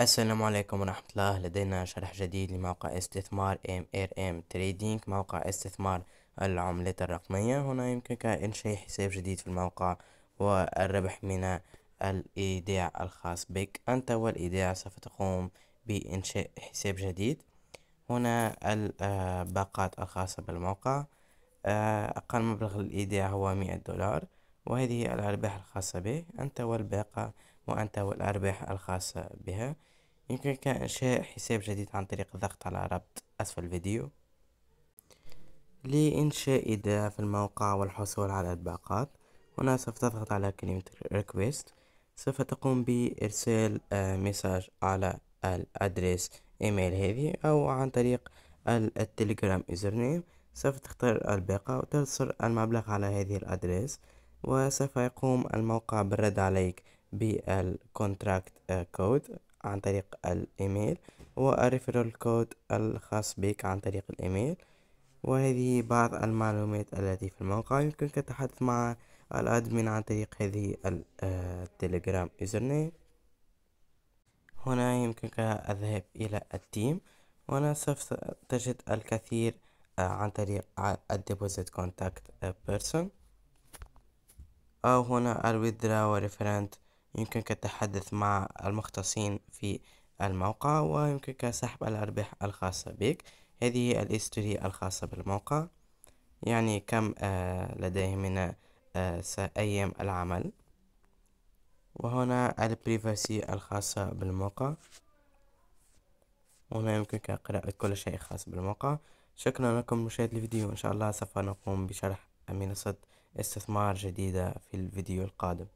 السلام عليكم ورحمة الله لدينا شرح جديد لموقع استثمار MRM Trading موقع استثمار العملات الرقمية هنا يمكنك إنشاء حساب جديد في الموقع والربح من الإيداع الخاص بك أنت والإيداع سوف تقوم بإنشاء حساب جديد هنا الباقات الخاصة بالموقع أقل مبلغ للإيداع هو مئة دولار وهذه الأرباح الخاصة به أنت والباقة وأنت والأرباح الخاصة بها يمكنك إنشاء حساب جديد عن طريق الضغط على رابط أسفل الفيديو لإنشاء إيداع في الموقع والحصول على الباقات هنا سوف تضغط على كلمة request سوف تقوم بإرسال مساج آه، على الأدريس إيميل هذه أو عن طريق التليجرام إزرنيم سوف تختار الباقة وترسل المبلغ على هذه الأدريس وسوف يقوم الموقع بالرد عليك بالكونتراكت آه، كود عن طريق الايميل والريفرال كود الخاص بك عن طريق الايميل وهذه بعض المعلومات التي في الموقع يمكنك التحدث مع الادمن عن طريق هذه التليجرام يوزر نيم هنا يمكنك الذهاب الى التيم وهنا سوف تجد الكثير آه، عن طريق الديبوزيت كونتاكت بيرسون او هنا الويدرا وريفرنت يمكنك التحدث مع المختصين في الموقع ويمكنك سحب الأرباح الخاصة بك هذه الاستوري الخاصة بالموقع يعني كم آه، لديه من آه، أيام العمل وهنا البريفاسي الخاصة بالموقع هنا يمكنك قراءة كل شيء خاص بالموقع شكرا لكم مشاهدة الفيديو إن شاء الله سوف نقوم بشرح منصة استثمار جديدة في الفيديو القادم